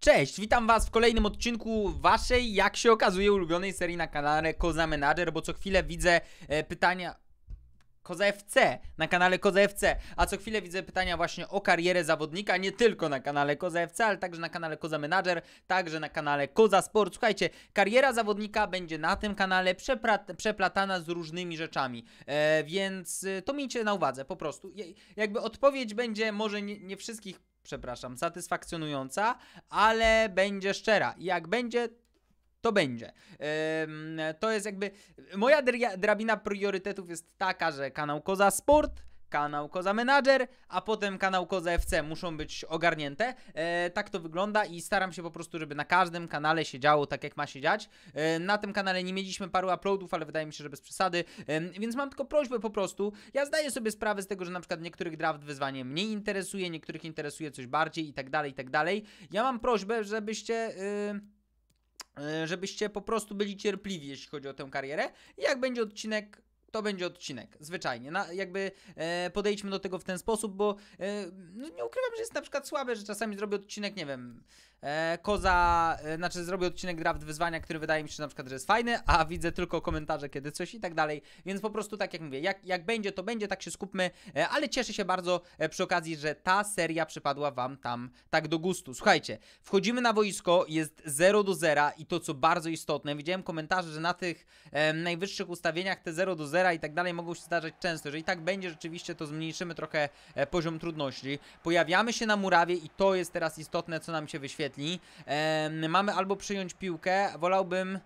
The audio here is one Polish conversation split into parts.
Cześć, witam was w kolejnym odcinku waszej, jak się okazuje, ulubionej serii na kanale Koza Manager, bo co chwilę widzę e, pytania... Koza FC, na kanale Koza FC, a co chwilę widzę pytania właśnie o karierę zawodnika, nie tylko na kanale Koza FC, ale także na kanale Koza Manager, także na kanale Koza Sport. Słuchajcie, kariera zawodnika będzie na tym kanale przeplatana z różnymi rzeczami, e, więc e, to miejcie na uwadze po prostu. jakby odpowiedź będzie może nie, nie wszystkich przepraszam, satysfakcjonująca, ale będzie szczera. jak będzie, to będzie. To jest jakby. Moja drabina priorytetów jest taka, że kanał Koza Sport kanał Koza Manager, a potem kanał Koza FC muszą być ogarnięte. E, tak to wygląda i staram się po prostu, żeby na każdym kanale się działo tak, jak ma się dziać. E, na tym kanale nie mieliśmy paru uploadów, ale wydaje mi się, że bez przesady, e, więc mam tylko prośbę po prostu. Ja zdaję sobie sprawę z tego, że na przykład niektórych draft wyzwanie mnie interesuje, niektórych interesuje coś bardziej i tak dalej, i tak dalej. Ja mam prośbę, żebyście y, y, żebyście po prostu byli cierpliwi, jeśli chodzi o tę karierę. Jak będzie odcinek to będzie odcinek, zwyczajnie. Na, jakby e, podejdźmy do tego w ten sposób, bo e, no nie ukrywam, że jest na przykład słabe, że czasami zrobię odcinek, nie wiem, E, Koza, e, znaczy zrobię odcinek draft wyzwania, który wydaje mi się na przykład, że jest fajny, a widzę tylko komentarze, kiedy coś i tak dalej, więc po prostu tak jak mówię, jak, jak będzie, to będzie, tak się skupmy, e, ale cieszę się bardzo przy okazji, że ta seria przypadła Wam tam tak do gustu. Słuchajcie, wchodzimy na wojsko, jest 0 do 0 i to, co bardzo istotne, widziałem komentarze, że na tych e, najwyższych ustawieniach te 0 do 0 i tak dalej mogą się zdarzać często, jeżeli tak będzie rzeczywiście, to zmniejszymy trochę poziom trudności. Pojawiamy się na murawie i to jest teraz istotne, co nam się wyświetla mamy albo przyjąć piłkę, wolałbym...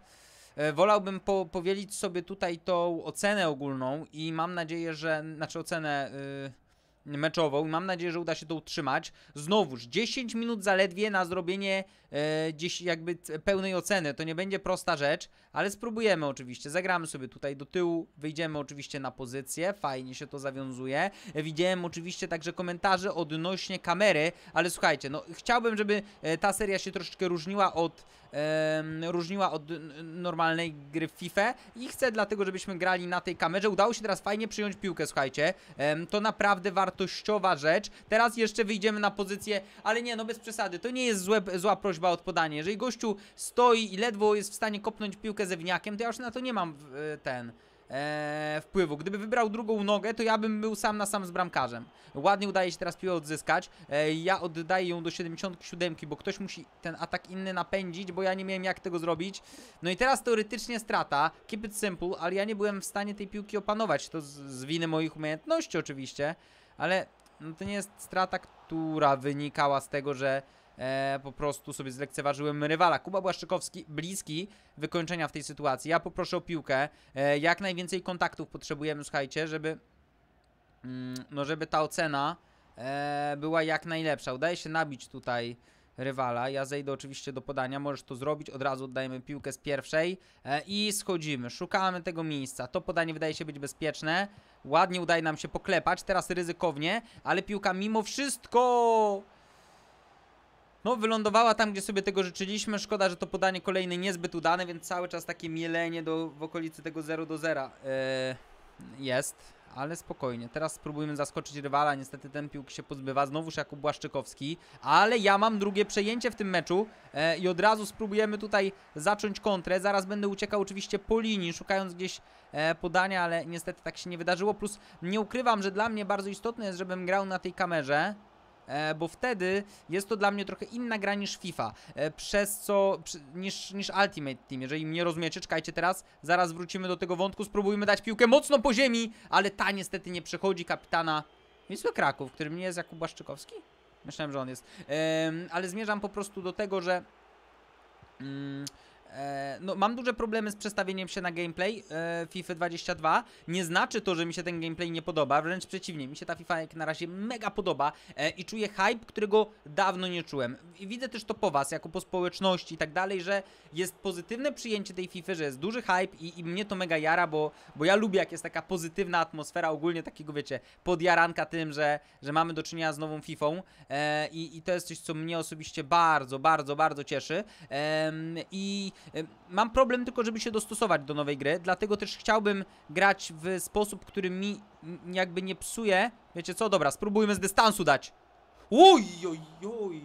E, wolałbym po, powielić sobie tutaj tą ocenę ogólną i mam nadzieję, że, znaczy ocenę, yy, meczową i mam nadzieję, że uda się to utrzymać. Znowuż 10 minut zaledwie na zrobienie e, gdzieś jakby pełnej oceny. To nie będzie prosta rzecz, ale spróbujemy oczywiście. Zagramy sobie tutaj do tyłu, wyjdziemy oczywiście na pozycję. Fajnie się to zawiązuje. E, widziałem oczywiście także komentarze odnośnie kamery, ale słuchajcie, no chciałbym, żeby e, ta seria się troszeczkę różniła od różniła od normalnej gry w FIFA i chcę dlatego, żebyśmy grali na tej kamerze. Udało się teraz fajnie przyjąć piłkę, słuchajcie. to naprawdę warto wartościowa rzecz. Teraz jeszcze wyjdziemy na pozycję, ale nie, no bez przesady, to nie jest złe, zła prośba od podania. Jeżeli gościu stoi i ledwo jest w stanie kopnąć piłkę zewniakiem, to ja już na to nie mam e, ten... E, wpływu. Gdyby wybrał drugą nogę, to ja bym był sam na sam z bramkarzem. Ładnie udaje się teraz piłę odzyskać. E, ja oddaję ją do 77, bo ktoś musi ten atak inny napędzić, bo ja nie miałem jak tego zrobić. No i teraz teoretycznie strata. Keep it simple, ale ja nie byłem w stanie tej piłki opanować. To z, z winy moich umiejętności oczywiście ale no to nie jest strata, która wynikała z tego, że e, po prostu sobie zlekceważyłem rywala. Kuba Błaszczykowski bliski wykończenia w tej sytuacji. Ja poproszę o piłkę. E, jak najwięcej kontaktów potrzebujemy, słuchajcie, żeby, mm, no żeby ta ocena e, była jak najlepsza. Udaje się nabić tutaj rywala. Ja zejdę oczywiście do podania, możesz to zrobić, od razu oddajemy piłkę z pierwszej e, i schodzimy, szukamy tego miejsca. To podanie wydaje się być bezpieczne, ładnie udaje nam się poklepać, teraz ryzykownie, ale piłka mimo wszystko... No, wylądowała tam, gdzie sobie tego życzyliśmy. Szkoda, że to podanie kolejne niezbyt udane, więc cały czas takie mielenie do, w okolicy tego 0 do 0 yy, e, jest ale spokojnie. Teraz spróbujmy zaskoczyć rywala. Niestety ten piłk się pozbywa. Znowuż Jakub Błaszczykowski. Ale ja mam drugie przejęcie w tym meczu e, i od razu spróbujemy tutaj zacząć kontrę. Zaraz będę uciekał oczywiście po linii, szukając gdzieś e, podania, ale niestety tak się nie wydarzyło. Plus nie ukrywam, że dla mnie bardzo istotne jest, żebym grał na tej kamerze. E, bo wtedy jest to dla mnie trochę inna gra niż FIFA, e, przez co, niż, niż Ultimate Team. Jeżeli mnie rozumiecie, czekajcie teraz, zaraz wrócimy do tego wątku, spróbujmy dać piłkę mocno po ziemi, ale ta niestety nie przechodzi kapitana Wisły Kraków, którym nie jest Jakub Błaszczykowski. Myślałem, że on jest. ale zmierzam po prostu do tego, że... Mm, E, no, mam duże problemy z przestawieniem się na gameplay e, FIFA 22. Nie znaczy to, że mi się ten gameplay nie podoba, wręcz przeciwnie, mi się ta FIFA jak na razie mega podoba e, i czuję hype, którego dawno nie czułem. I widzę też to po Was, jako po społeczności i tak dalej, że jest pozytywne przyjęcie tej FIFA, że jest duży hype i, i mnie to mega jara, bo, bo ja lubię jak jest taka pozytywna atmosfera ogólnie takiego, wiecie, podjaranka tym, że, że mamy do czynienia z nową FIFA e, i, i to jest coś, co mnie osobiście bardzo, bardzo, bardzo cieszy. I Mam problem tylko, żeby się dostosować do nowej gry, dlatego też chciałbym grać w sposób, który mi jakby nie psuje. Wiecie co? Dobra, spróbujmy z dystansu dać. Uj, oj, oj.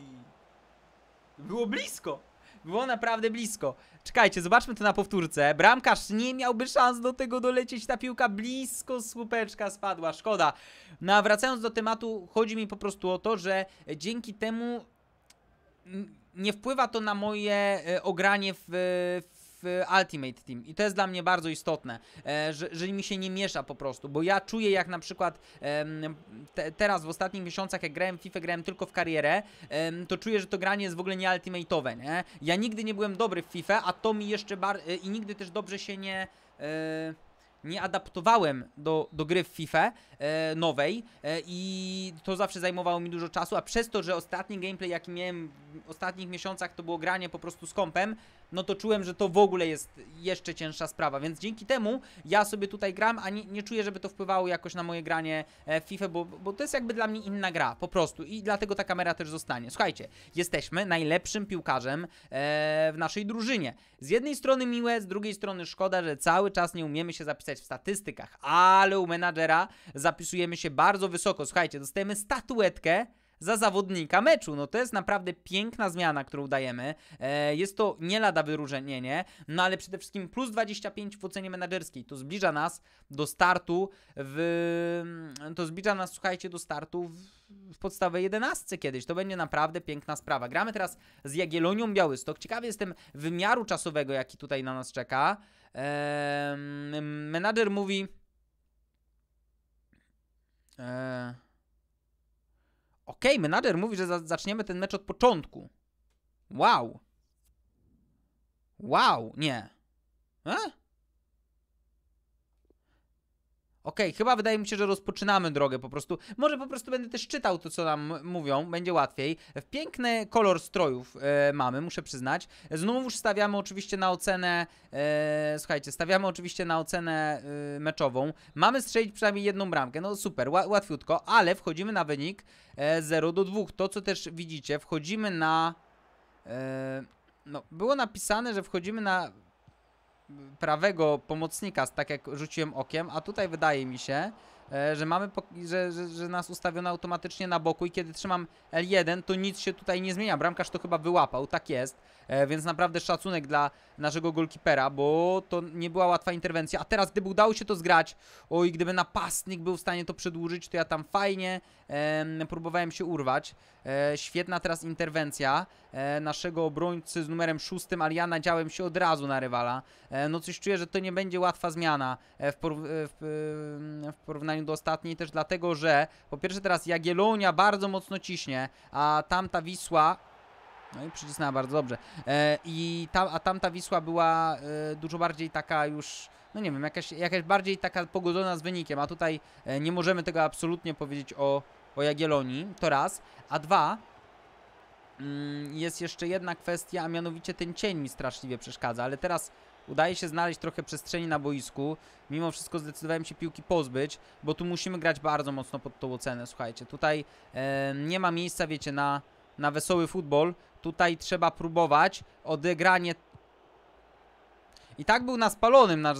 Było blisko. Było naprawdę blisko. Czekajcie, zobaczmy to na powtórce. Bramkarz nie miałby szans do tego dolecieć. Ta piłka blisko słupeczka spadła. Szkoda. No a wracając do tematu, chodzi mi po prostu o to, że dzięki temu nie wpływa to na moje e, ogranie w, w Ultimate Team i to jest dla mnie bardzo istotne, e, że, że mi się nie miesza po prostu, bo ja czuję jak na przykład te, teraz w ostatnich miesiącach jak grałem w FIFA, grałem tylko w karierę, to czuję, że to granie jest w ogóle nie ultimate'owe, nie? Ja nigdy nie byłem dobry w FIFA, a to mi jeszcze bar... E, i nigdy też dobrze się nie nie adaptowałem do, do gry w FIFA e, nowej e, i to zawsze zajmowało mi dużo czasu, a przez to, że ostatni gameplay jaki miałem w ostatnich miesiącach to było granie po prostu z kompem, no to czułem, że to w ogóle jest jeszcze cięższa sprawa, więc dzięki temu ja sobie tutaj gram, a nie, nie czuję, żeby to wpływało jakoś na moje granie e, w FIFA, bo, bo to jest jakby dla mnie inna gra, po prostu i dlatego ta kamera też zostanie. Słuchajcie, jesteśmy najlepszym piłkarzem e, w naszej drużynie. Z jednej strony miłe, z drugiej strony szkoda, że cały czas nie umiemy się zapisać w statystykach, ale u menadżera zapisujemy się bardzo wysoko. Słuchajcie, dostajemy statuetkę za zawodnika meczu. No to jest naprawdę piękna zmiana, którą dajemy. E, jest to nie lada wyróżnienie, no ale przede wszystkim plus 25 w ocenie menedżerskiej. To zbliża nas do startu w... Mm, to zbliża nas, słuchajcie, do startu w, w podstawie 11 kiedyś. To będzie naprawdę piękna sprawa. Gramy teraz z Jagielonią Białystok. Ciekawy jestem wymiaru czasowego, jaki tutaj na nas czeka. Eee, menadżer mówi... Eee, Okej, okay, menadżer mówi, że zaczniemy ten mecz od początku. Wow. Wow, nie. E? Okej, okay, chyba wydaje mi się, że rozpoczynamy drogę po prostu. Może po prostu będę też czytał to, co nam mówią, będzie łatwiej. W Piękny kolor strojów e, mamy, muszę przyznać. Znowuż stawiamy oczywiście na ocenę, e, słuchajcie, stawiamy oczywiście na ocenę e, meczową. Mamy strzelić przynajmniej jedną bramkę, no super, ła, łatwiutko, ale wchodzimy na wynik 0 e, do 2. To, co też widzicie, wchodzimy na... E, no, było napisane, że wchodzimy na prawego pomocnika, tak jak rzuciłem okiem, a tutaj wydaje mi się, E, że mamy, że, że, że, nas ustawiono automatycznie na boku i kiedy trzymam L1, to nic się tutaj nie zmienia. Bramkarz to chyba wyłapał, tak jest, e, więc naprawdę szacunek dla naszego golkipera, bo to nie była łatwa interwencja. A teraz, gdyby udało się to zgrać, oj, gdyby napastnik był w stanie to przedłużyć, to ja tam fajnie e, próbowałem się urwać. E, świetna teraz interwencja e, naszego obrońcy z numerem 6, ale ja nadziałem się od razu na rywala. E, no coś czuję, że to nie będzie łatwa zmiana w, por w, w, w porównaniu porównaniu do ostatniej też dlatego, że po pierwsze teraz Jagiellonia bardzo mocno ciśnie, a tamta Wisła no i przycisnęła bardzo dobrze. E, i ta, a tamta Wisła była e, dużo bardziej taka już, no nie wiem, jakaś, jakaś bardziej taka pogodzona z wynikiem, a tutaj e, nie możemy tego absolutnie powiedzieć o, o Jagiellonii, to raz. A dwa, Mm, jest jeszcze jedna kwestia, a mianowicie ten cień mi straszliwie przeszkadza, ale teraz udaje się znaleźć trochę przestrzeni na boisku. Mimo wszystko zdecydowałem się piłki pozbyć, bo tu musimy grać bardzo mocno pod tą ocenę, słuchajcie. Tutaj e, nie ma miejsca, wiecie, na, na wesoły futbol. Tutaj trzeba próbować odegranie... I tak był na spalonym nasz,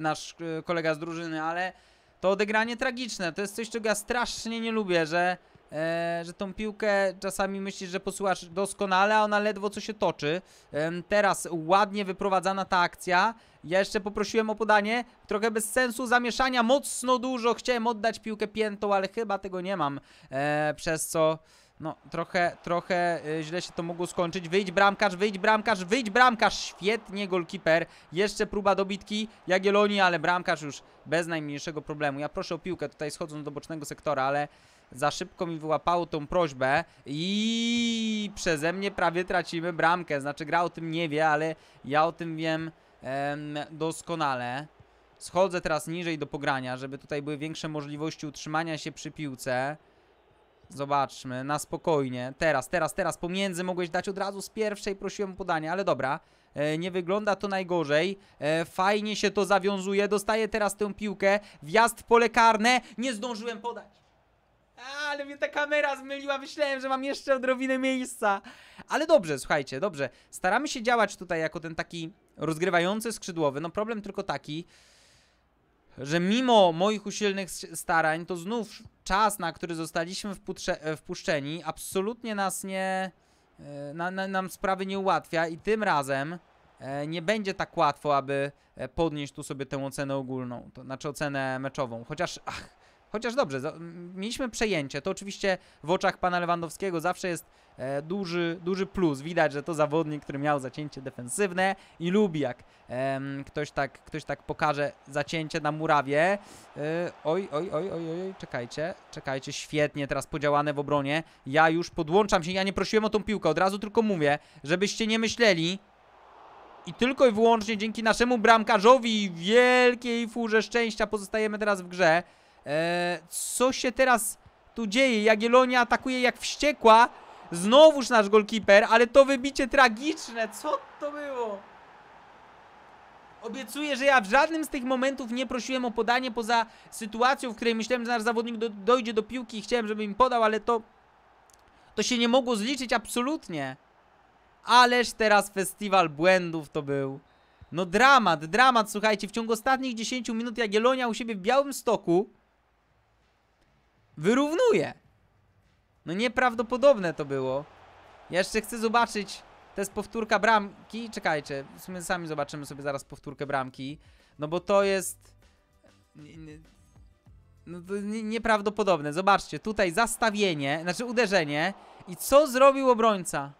nasz e, kolega z drużyny, ale to odegranie tragiczne. To jest coś, czego ja strasznie nie lubię, że e, że tą piłkę czasami myślisz, że posyłasz doskonale, a ona ledwo co się toczy. E, teraz ładnie wyprowadzana ta akcja. Ja jeszcze poprosiłem o podanie, trochę bez sensu, zamieszania mocno dużo. Chciałem oddać piłkę piętą, ale chyba tego nie mam, e, przez co... No, trochę, trochę e, źle się to mogło skończyć. Wyjdź bramkarz, wyjdź bramkarz, wyjdź bramkarz. Świetnie golkiper. Jeszcze próba dobitki Jagielloni, ale bramkarz już bez najmniejszego problemu. Ja proszę o piłkę tutaj schodząc do bocznego sektora, ale za szybko mi wyłapało tą prośbę i przeze mnie prawie tracimy bramkę. Znaczy gra o tym nie wie, ale ja o tym wiem em, doskonale. Schodzę teraz niżej do pogrania, żeby tutaj były większe możliwości utrzymania się przy piłce. Zobaczmy, na spokojnie. Teraz, teraz, teraz, pomiędzy mogłeś dać od razu z pierwszej, prosiłem o podanie, ale dobra. E, nie wygląda to najgorzej. E, fajnie się to zawiązuje, dostaję teraz tę piłkę. Wjazd w pole karne, nie zdążyłem podać. Ale mnie ta kamera zmyliła, myślałem, że mam jeszcze odrobinę miejsca. Ale dobrze, słuchajcie, dobrze. Staramy się działać tutaj jako ten taki rozgrywający skrzydłowy. No problem tylko taki, że mimo moich usilnych starań, to znów czas, na który zostaliśmy e, wpuszczeni, absolutnie nas nie... E, na, na, nam sprawy nie ułatwia i tym razem e, nie będzie tak łatwo, aby podnieść tu sobie tę ocenę ogólną, to znaczy ocenę meczową. Chociaż, ach, Chociaż dobrze, mieliśmy przejęcie. To oczywiście w oczach pana Lewandowskiego zawsze jest e, duży, duży plus. Widać, że to zawodnik, który miał zacięcie defensywne i lubi jak e, ktoś, tak, ktoś tak pokaże zacięcie na murawie. E, oj, oj, oj, oj, oj, czekajcie, czekajcie, świetnie, teraz podziałane w obronie. Ja już podłączam się, ja nie prosiłem o tą piłkę, od razu tylko mówię, żebyście nie myśleli, i tylko i wyłącznie dzięki naszemu bramkarzowi wielkiej furze szczęścia pozostajemy teraz w grze. E, co się teraz tu dzieje? Jagielonia atakuje jak wściekła. Znowuż nasz golkiper, ale to wybicie tragiczne. Co to było? Obiecuję, że ja w żadnym z tych momentów nie prosiłem o podanie poza sytuacją, w której myślałem, że nasz zawodnik do, dojdzie do piłki i chciałem, żeby im podał, ale to... To się nie mogło zliczyć absolutnie. Ależ teraz festiwal błędów to był. No dramat, dramat, słuchajcie, w ciągu ostatnich 10 minut Jagiellonia u siebie w Białym Stoku Wyrównuje. No nieprawdopodobne to było. Ja jeszcze chcę zobaczyć, to jest powtórka bramki. Czekajcie, w sumie sami zobaczymy sobie zaraz powtórkę bramki. No bo to jest... No to nieprawdopodobne. Zobaczcie, tutaj zastawienie, znaczy uderzenie. I co zrobił obrońca?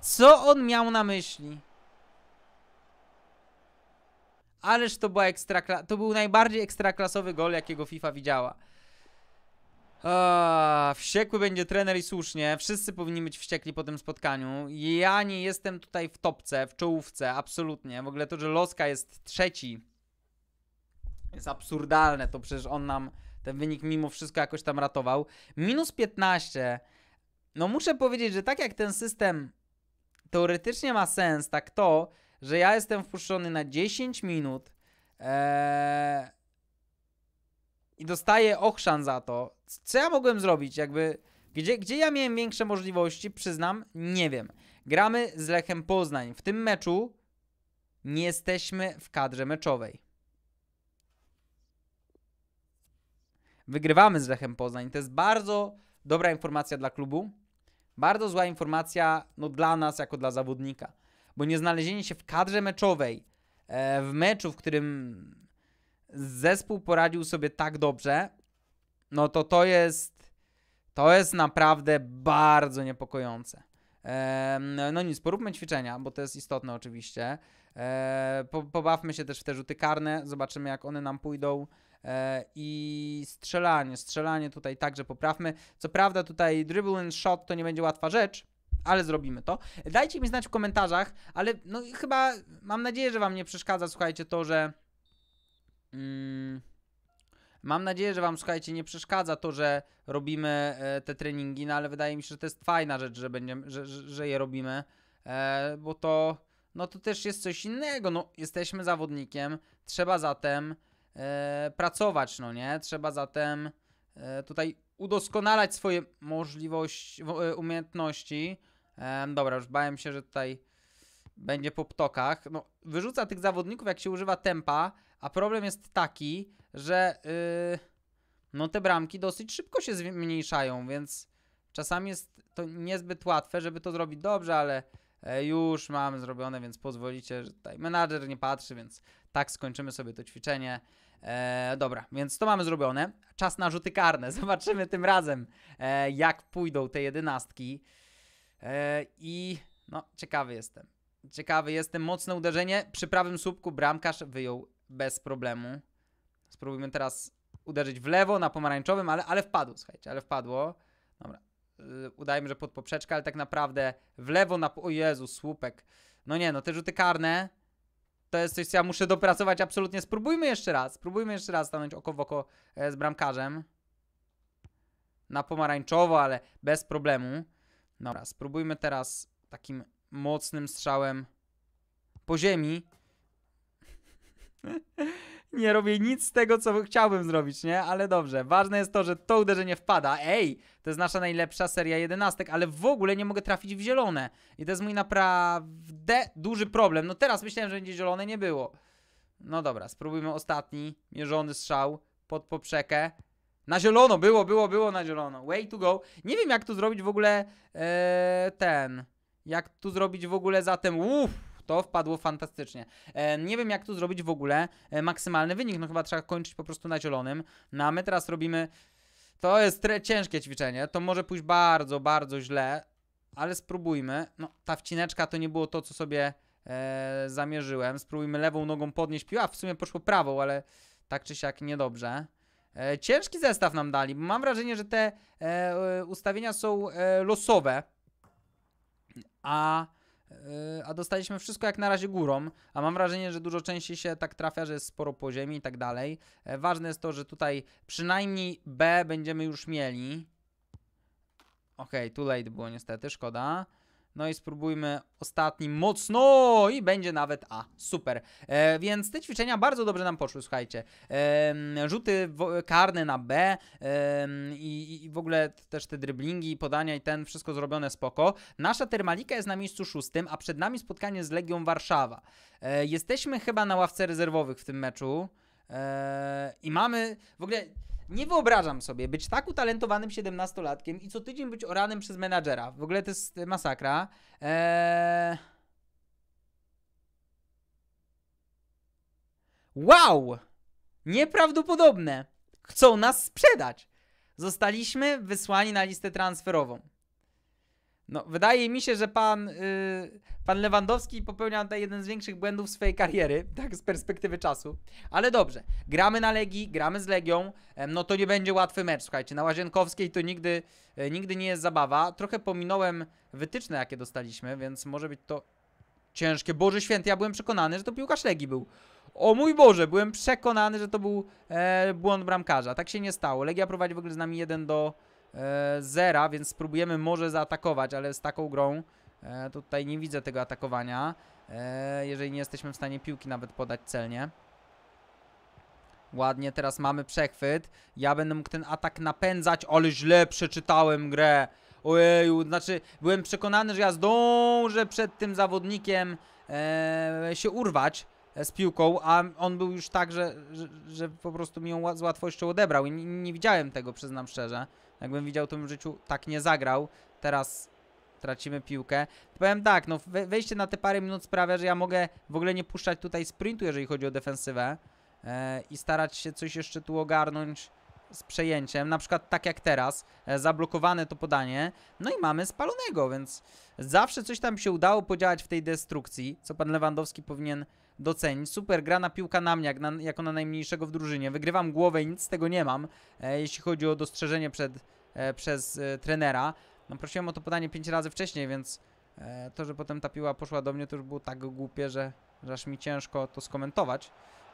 Co on miał na myśli? Ależ to była ekstra To był najbardziej ekstraklasowy gol, jakiego FIFA widziała. wściekły będzie trener i słusznie. Wszyscy powinni być wściekli po tym spotkaniu. Ja nie jestem tutaj w topce, w czołówce, absolutnie. W ogóle to, że Loska jest trzeci, jest absurdalne. To przecież on nam ten wynik mimo wszystko jakoś tam ratował. Minus 15. No muszę powiedzieć, że tak jak ten system teoretycznie ma sens, tak to że ja jestem wpuszczony na 10 minut eee, i dostaję ochrzan za to. Co ja mogłem zrobić? Jakby, gdzie, gdzie ja miałem większe możliwości, przyznam, nie wiem. Gramy z Lechem Poznań. W tym meczu nie jesteśmy w kadrze meczowej. Wygrywamy z Lechem Poznań. To jest bardzo dobra informacja dla klubu. Bardzo zła informacja no, dla nas, jako dla zawodnika bo nie znalezienie się w kadrze meczowej, e, w meczu, w którym zespół poradził sobie tak dobrze, no to to jest, to jest naprawdę bardzo niepokojące. No nic, poróbmy ćwiczenia, bo to jest istotne oczywiście. E, pobawmy się też w te rzuty karne, zobaczymy jak one nam pójdą. E, I strzelanie, strzelanie tutaj także poprawmy. Co prawda tutaj dribble and shot to nie będzie łatwa rzecz, ale zrobimy to. Dajcie mi znać w komentarzach, ale no chyba mam nadzieję, że wam nie przeszkadza, słuchajcie, to, że... Mm, mam nadzieję, że wam, słuchajcie, nie przeszkadza to, że robimy e, te treningi, no ale wydaje mi się, że to jest fajna rzecz, że, będziemy, że, że, że je robimy, e, bo to... No to też jest coś innego, no jesteśmy zawodnikiem, trzeba zatem e, pracować, no nie? Trzeba zatem e, tutaj udoskonalać swoje możliwości, e, umiejętności, Ehm, dobra, już bałem się, że tutaj będzie po ptokach. No, wyrzuca tych zawodników, jak się używa tempa, a problem jest taki, że yy, no te bramki dosyć szybko się zmniejszają, więc czasami jest to niezbyt łatwe, żeby to zrobić dobrze, ale e, już mam zrobione, więc pozwolicie, że tutaj menadżer nie patrzy, więc tak skończymy sobie to ćwiczenie. E, dobra, więc to mamy zrobione. Czas na rzuty karne. Zobaczymy tym razem, e, jak pójdą te jedenastki. E, I no, ciekawy jestem. Ciekawy jestem. Mocne uderzenie. Przy prawym słupku bramkarz wyjął bez problemu. Spróbujmy teraz uderzyć w lewo na pomarańczowym, ale, ale wpadło, słuchajcie, ale wpadło. Dobra. Y, udajmy, że pod poprzeczkę, ale tak naprawdę w lewo na... O Jezu, słupek. No nie, no te rzuty karne to jest coś, co ja muszę dopracować absolutnie. Spróbujmy jeszcze raz, spróbujmy jeszcze raz stanąć oko w oko e, z bramkarzem. Na pomarańczowo, ale bez problemu. Dobra, spróbujmy teraz takim mocnym strzałem po ziemi. nie robię nic z tego, co chciałbym zrobić, nie? Ale dobrze. Ważne jest to, że to uderzenie wpada. Ej, to jest nasza najlepsza seria jedenastek, ale w ogóle nie mogę trafić w zielone. I to jest mój naprawdę duży problem. No teraz myślałem, że będzie zielone, nie było. No dobra, spróbujmy ostatni mierzony strzał pod poprzekę. Na zielono, było, było, było na zielono. Way to go. Nie wiem jak tu zrobić w ogóle e, ten. Jak tu zrobić w ogóle zatem. Uff, to wpadło fantastycznie. E, nie wiem, jak tu zrobić w ogóle e, maksymalny wynik. No chyba trzeba kończyć po prostu na zielonym. No a my teraz robimy... To jest ciężkie ćwiczenie. To może pójść bardzo, bardzo źle. Ale spróbujmy. No, ta wcineczka to nie było to, co sobie e, zamierzyłem. Spróbujmy lewą nogą podnieść piła. W sumie poszło prawą, ale tak czy siak niedobrze. E, ciężki zestaw nam dali, bo mam wrażenie, że te e, e ustawienia są e, losowe, a, e, a dostaliśmy wszystko jak na razie górą, a mam wrażenie, że dużo częściej się tak trafia, że jest sporo po ziemi i tak dalej. ważne jest to, że tutaj przynajmniej B będziemy już mieli. Okej, okay, too late było niestety, szkoda. No i spróbujmy ostatni mocno i będzie nawet A. Super. E, więc te ćwiczenia bardzo dobrze nam poszły, słuchajcie. E, rzuty karne na B e, i, i, w ogóle też te dryblingi, podania i ten, wszystko zrobione spoko. Nasza Termalika jest na miejscu szóstym, a przed nami spotkanie z Legią Warszawa. E, jesteśmy chyba na ławce rezerwowych w tym meczu. E, I mamy w ogóle nie wyobrażam sobie być tak utalentowanym 17-latkiem i co tydzień być oranym przez menadżera. W ogóle to jest masakra. Eee... Wow! Nieprawdopodobne! Chcą nas sprzedać! Zostaliśmy wysłani na listę transferową. No, wydaje mi się, że pan, yy, pan Lewandowski popełnia tutaj jeden z większych błędów swojej kariery, tak z perspektywy czasu. Ale dobrze, gramy na Legii, gramy z Legią, no to nie będzie łatwy mecz, słuchajcie. Na Łazienkowskiej to nigdy, yy, nigdy nie jest zabawa. Trochę pominąłem wytyczne, jakie dostaliśmy, więc może być to ciężkie. Boże święty, ja byłem przekonany, że to piłkarz Legii był. O mój Boże, byłem przekonany, że to był e, błąd bramkarza. Tak się nie stało. Legia prowadzi w ogóle z nami 1 do... E, zera, więc spróbujemy może zaatakować, ale z taką grą e, tutaj nie widzę tego atakowania, e, jeżeli nie jesteśmy w stanie piłki nawet podać celnie. Ładnie, teraz mamy przechwyt. Ja będę mógł ten atak napędzać, ale źle przeczytałem grę. Ojej, znaczy byłem przekonany, że ja zdążę przed tym zawodnikiem e, się urwać z piłką, a on był już tak, że, że, że po prostu mi ją z łatwością odebrał i nie, nie widziałem tego, przyznam szczerze. Jakbym widział to w życiu, tak nie zagrał. Teraz tracimy piłkę. Powiem tak, no wejście na te parę minut sprawia, że ja mogę w ogóle nie puszczać tutaj sprintu, jeżeli chodzi o defensywę e, i starać się coś jeszcze tu ogarnąć z przejęciem, na przykład tak jak teraz, e, zablokowane to podanie, no i mamy spalonego, więc zawsze coś tam się udało podziałać w tej destrukcji, co pan Lewandowski powinien docenić. Super grana piłka na mnie, jak na, jako na najmniejszego w drużynie. Wygrywam głowę i nic z tego nie mam, e, jeśli chodzi o dostrzeżenie przed, e, przez e, trenera. No, prosiłem o to podanie 5 razy wcześniej, więc e, to, że potem ta piła poszła do mnie, to już było tak głupie, że, że aż mi ciężko to skomentować.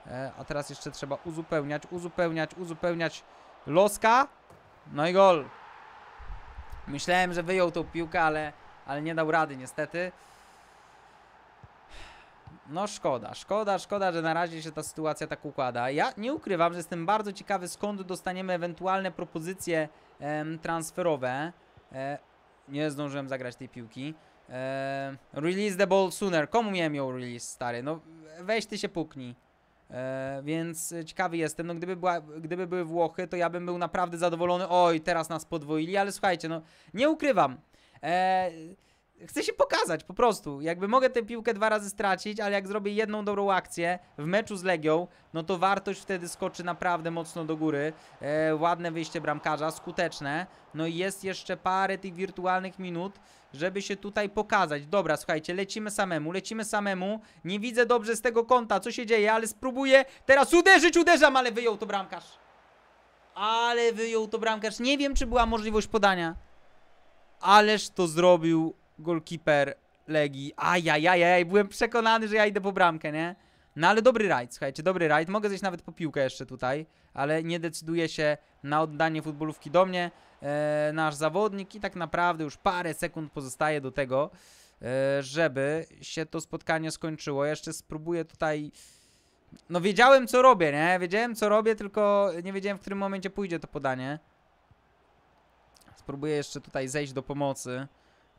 E, a teraz jeszcze trzeba uzupełniać, uzupełniać, uzupełniać loska. No i gol. Myślałem, że wyjął tą piłkę, ale, ale nie dał rady niestety. No szkoda, szkoda, szkoda, że na razie się ta sytuacja tak układa. Ja nie ukrywam, że jestem bardzo ciekawy skąd dostaniemy ewentualne propozycje em, transferowe. E, nie zdążyłem zagrać tej piłki. E, release the ball sooner. Komu miałem ją release, stary? No weź ty się puknij. E, więc ciekawy jestem, no gdyby, była, gdyby były Włochy, to ja bym był naprawdę zadowolony. Oj, teraz nas podwoili, ale słuchajcie, no nie ukrywam. Eee chcę się pokazać po prostu. Jakby mogę tę piłkę dwa razy stracić, ale jak zrobię jedną dobrą akcję w meczu z Legią, no to wartość wtedy skoczy naprawdę mocno do góry. E, ładne wyjście bramkarza, skuteczne. No i jest jeszcze parę tych wirtualnych minut, żeby się tutaj pokazać. Dobra, słuchajcie, lecimy samemu, lecimy samemu. Nie widzę dobrze z tego kąta, co się dzieje, ale spróbuję teraz uderzyć, uderzam, ale wyjął to bramkarz. Ale wyjął to bramkarz. Nie wiem, czy była możliwość podania. Ależ to zrobił Goalkeeper Legii. Ajajajaj, byłem przekonany, że ja idę po bramkę, nie? No ale dobry rajd, słuchajcie, dobry rajd. Mogę zejść nawet po piłkę jeszcze tutaj, ale nie decyduje się na oddanie futbolówki do mnie e, nasz zawodnik i tak naprawdę już parę sekund pozostaje do tego, e, żeby się to spotkanie skończyło. Jeszcze spróbuję tutaj... No wiedziałem co robię, nie? Wiedziałem co robię, tylko nie wiedziałem w którym momencie pójdzie to podanie. Spróbuję jeszcze tutaj zejść do pomocy.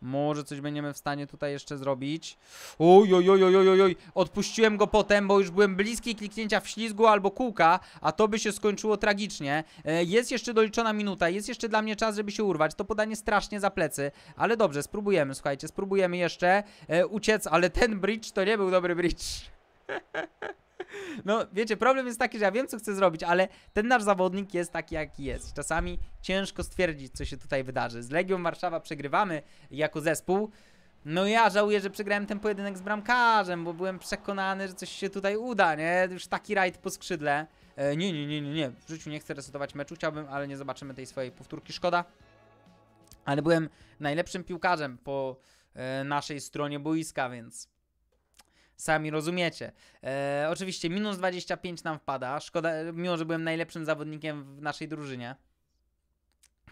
Może coś będziemy w stanie tutaj jeszcze zrobić. Oj, oj, oj, oj, oj, Odpuściłem go potem, bo już byłem bliski kliknięcia w ślizgu albo kółka, a to by się skończyło tragicznie. E, jest jeszcze doliczona minuta, jest jeszcze dla mnie czas, żeby się urwać. To podanie strasznie za plecy, ale dobrze, spróbujemy, słuchajcie, spróbujemy jeszcze e, uciec, ale ten bridge to nie był dobry bridge. No, wiecie, problem jest taki, że ja wiem, co chcę zrobić, ale ten nasz zawodnik jest taki, jaki jest. Czasami ciężko stwierdzić, co się tutaj wydarzy. Z Legią Warszawa przegrywamy jako zespół. No ja żałuję, że przegrałem ten pojedynek z bramkarzem, bo byłem przekonany, że coś się tutaj uda, nie? Już taki rajd po skrzydle. E, nie, nie, nie, nie, nie. W życiu nie chcę resetować meczu, chciałbym, ale nie zobaczymy tej swojej powtórki, szkoda. Ale byłem najlepszym piłkarzem po e, naszej stronie boiska, więc Sami rozumiecie. E, oczywiście minus 25 nam wpada. Szkoda, mimo że byłem najlepszym zawodnikiem w naszej drużynie.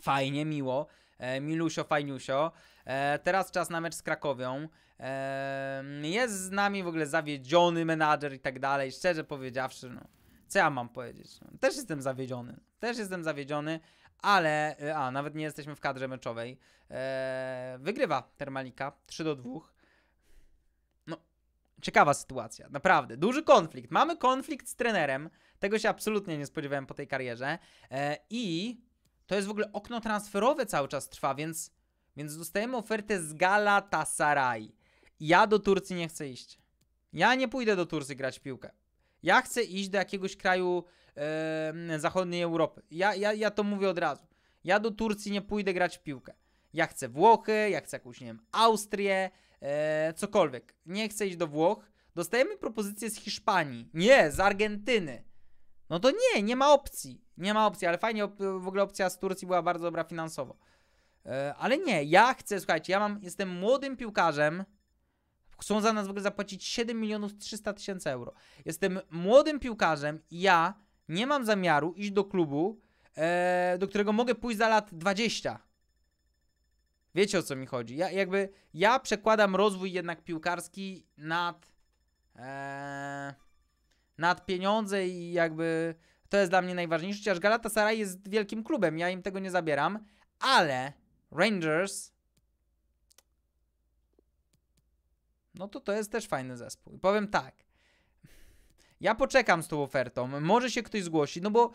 Fajnie, miło. E, milusio, fajniusio. E, teraz czas na mecz z Krakowią. E, jest z nami w ogóle zawiedziony menadżer i tak dalej. Szczerze powiedziawszy, no, co ja mam powiedzieć? No, też jestem zawiedziony. Też jestem zawiedziony, ale... E, a, nawet nie jesteśmy w kadrze meczowej. E, wygrywa Termalika 3 do 2 ciekawa sytuacja, naprawdę. Duży konflikt. Mamy konflikt z trenerem. Tego się absolutnie nie spodziewałem po tej karierze. E, I to jest w ogóle okno transferowe cały czas trwa, więc, więc dostajemy ofertę z Galatasaray. Ja do Turcji nie chcę iść. Ja nie pójdę do Turcji grać piłkę. Ja chcę iść do jakiegoś kraju e, zachodniej Europy. Ja, ja, ja to mówię od razu. Ja do Turcji nie pójdę grać piłkę. Ja chcę Włochy, ja chcę jakąś, nie wiem, Austrię, e, cokolwiek. Nie chcę iść do Włoch. Dostajemy propozycję z Hiszpanii. Nie, z Argentyny. No to nie, nie ma opcji. Nie ma opcji, ale fajnie, w ogóle opcja z Turcji była bardzo dobra finansowo. E, ale nie, ja chcę, słuchajcie, ja mam, jestem młodym piłkarzem, chcą za nas w ogóle zapłacić 7 milionów 300 tysięcy euro. Jestem młodym piłkarzem i ja nie mam zamiaru iść do klubu, e, do którego mogę pójść za lat 20. Wiecie o co mi chodzi. Ja, jakby ja przekładam rozwój jednak piłkarski nad, e, nad pieniądze i jakby to jest dla mnie najważniejsze. Chociaż Galatasaray jest wielkim klubem, ja im tego nie zabieram, ale Rangers no to to jest też fajny zespół. I powiem tak, ja poczekam z tą ofertą, może się ktoś zgłosi, no bo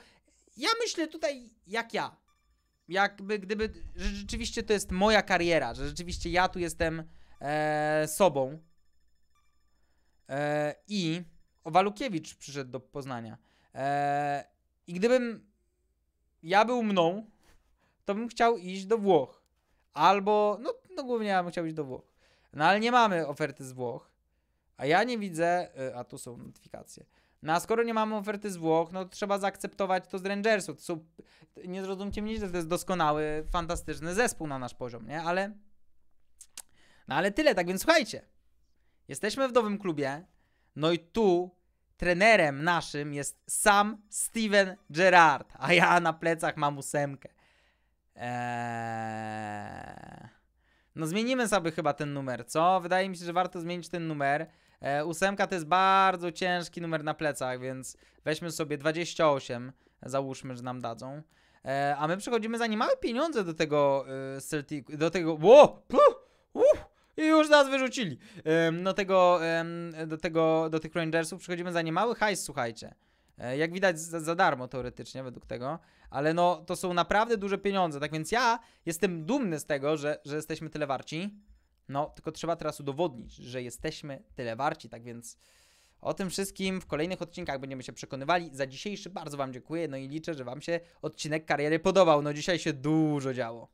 ja myślę tutaj jak ja jakby gdyby, że rzeczywiście to jest moja kariera, że rzeczywiście ja tu jestem e, sobą. E, I Owalukiewicz przyszedł do Poznania. E, I gdybym ja był mną, to bym chciał iść do Włoch. Albo, no, no głównie ja bym chciał iść do Włoch. No ale nie mamy oferty z Włoch. A ja nie widzę, e, a tu są notyfikacje. No a skoro nie mamy oferty z Włoch, no trzeba zaakceptować to z Rangersów. To są, nie zrozumcie mnie że to jest doskonały, fantastyczny zespół na nasz poziom, nie? Ale... No ale tyle, tak więc słuchajcie. Jesteśmy w nowym klubie, no i tu trenerem naszym jest sam Steven Gerrard, a ja na plecach mam ósemkę. Eee... No zmienimy sobie chyba ten numer, co? Wydaje mi się, że warto zmienić ten numer. E, ósemka to jest bardzo ciężki numer na plecach, więc weźmy sobie 28, załóżmy, że nam dadzą. E, a my przechodzimy za niemałe pieniądze do tego e, do tego... Ło! I już nas wyrzucili. do tego, do tego, do tych Rangersów przychodzimy za niemały hajs, słuchajcie. E, jak widać za, za, darmo teoretycznie według tego, ale no to są naprawdę duże pieniądze, tak więc ja jestem dumny z tego, że, że jesteśmy tyle warci. No, tylko trzeba teraz udowodnić, że jesteśmy tyle warci, tak więc o tym wszystkim w kolejnych odcinkach będziemy się przekonywali. Za dzisiejszy bardzo Wam dziękuję, no i liczę, że Wam się odcinek kariery podobał. No dzisiaj się dużo działo.